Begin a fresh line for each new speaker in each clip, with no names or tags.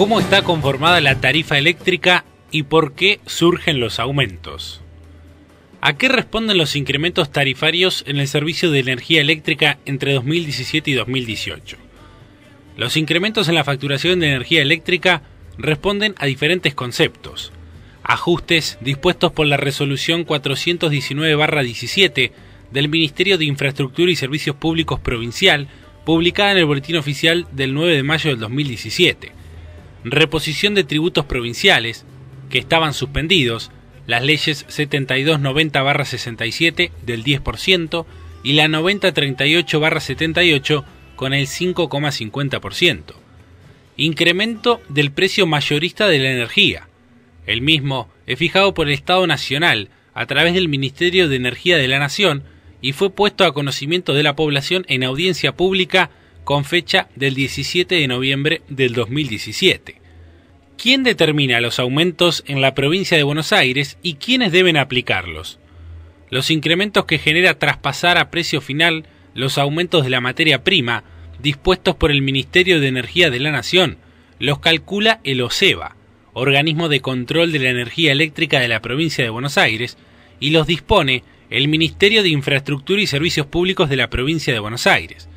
¿Cómo está conformada la tarifa eléctrica y por qué surgen los aumentos? ¿A qué responden los incrementos tarifarios en el servicio de energía eléctrica entre 2017 y 2018? Los incrementos en la facturación de energía eléctrica responden a diferentes conceptos. Ajustes dispuestos por la resolución 419-17 del Ministerio de Infraestructura y Servicios Públicos Provincial, publicada en el Boletín Oficial del 9 de mayo del 2017 reposición de tributos provinciales, que estaban suspendidos, las leyes 7290-67 del 10% y la 9038-78 con el 5,50%. Incremento del precio mayorista de la energía. El mismo es fijado por el Estado Nacional a través del Ministerio de Energía de la Nación y fue puesto a conocimiento de la población en audiencia pública con fecha del 17 de noviembre del 2017. ¿Quién determina los aumentos en la provincia de Buenos Aires y quiénes deben aplicarlos? Los incrementos que genera traspasar a precio final los aumentos de la materia prima dispuestos por el Ministerio de Energía de la Nación los calcula el OSEBA... organismo de control de la energía eléctrica de la provincia de Buenos Aires, y los dispone el Ministerio de Infraestructura y Servicios Públicos de la provincia de Buenos Aires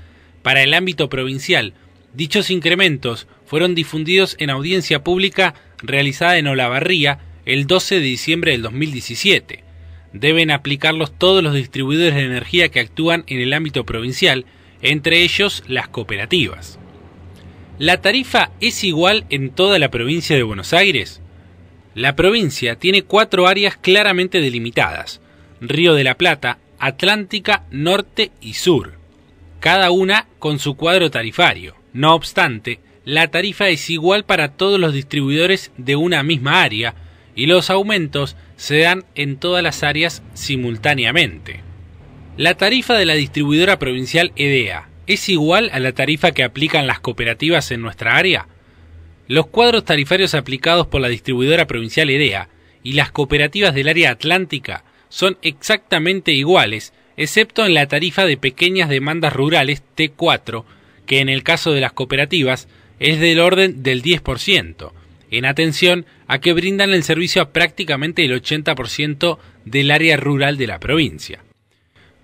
para el ámbito provincial. Dichos incrementos fueron difundidos en audiencia pública realizada en Olavarría el 12 de diciembre del 2017. Deben aplicarlos todos los distribuidores de energía que actúan en el ámbito provincial, entre ellos las cooperativas. ¿La tarifa es igual en toda la provincia de Buenos Aires? La provincia tiene cuatro áreas claramente delimitadas, Río de la Plata, Atlántica, Norte y Sur cada una con su cuadro tarifario. No obstante, la tarifa es igual para todos los distribuidores de una misma área y los aumentos se dan en todas las áreas simultáneamente. La tarifa de la distribuidora provincial EDEA es igual a la tarifa que aplican las cooperativas en nuestra área. Los cuadros tarifarios aplicados por la distribuidora provincial EDEA y las cooperativas del área atlántica son exactamente iguales excepto en la tarifa de pequeñas demandas rurales T4, que en el caso de las cooperativas es del orden del 10%, en atención a que brindan el servicio a prácticamente el 80% del área rural de la provincia.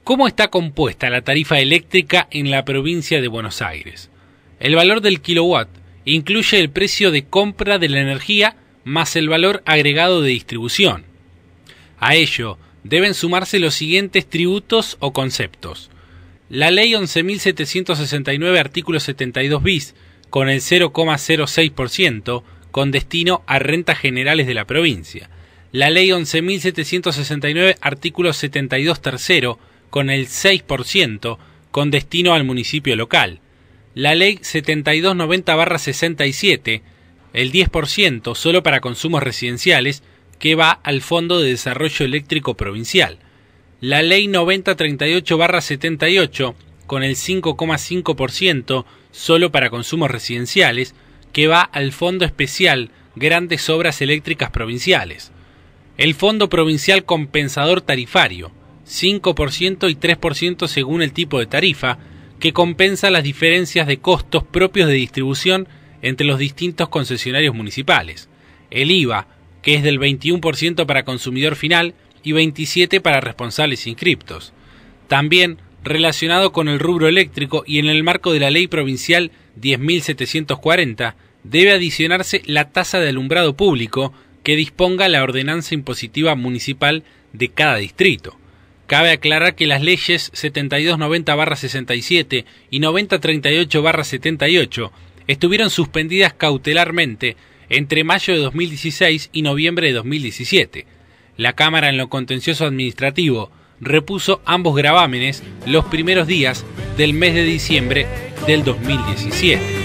¿Cómo está compuesta la tarifa eléctrica en la provincia de Buenos Aires? El valor del kilowatt incluye el precio de compra de la energía más el valor agregado de distribución. A ello deben sumarse los siguientes tributos o conceptos. La ley 11.769, artículo 72 bis, con el 0,06%, con destino a rentas generales de la provincia. La ley 11.769, artículo 72 tercero, con el 6%, con destino al municipio local. La ley 7290-67, el 10% solo para consumos residenciales, que va al Fondo de Desarrollo Eléctrico Provincial. La ley 9038-78, con el 5,5% solo para consumos residenciales, que va al Fondo Especial Grandes Obras Eléctricas Provinciales. El Fondo Provincial Compensador Tarifario, 5% y 3% según el tipo de tarifa, que compensa las diferencias de costos propios de distribución entre los distintos concesionarios municipales. El IVA, que es del 21% para consumidor final y 27% para responsables inscriptos. También relacionado con el rubro eléctrico y en el marco de la Ley Provincial 10.740, debe adicionarse la tasa de alumbrado público que disponga la ordenanza impositiva municipal de cada distrito. Cabe aclarar que las leyes 7290-67 y 9038-78 estuvieron suspendidas cautelarmente entre mayo de 2016 y noviembre de 2017. La Cámara en lo contencioso administrativo repuso ambos gravámenes los primeros días del mes de diciembre del 2017.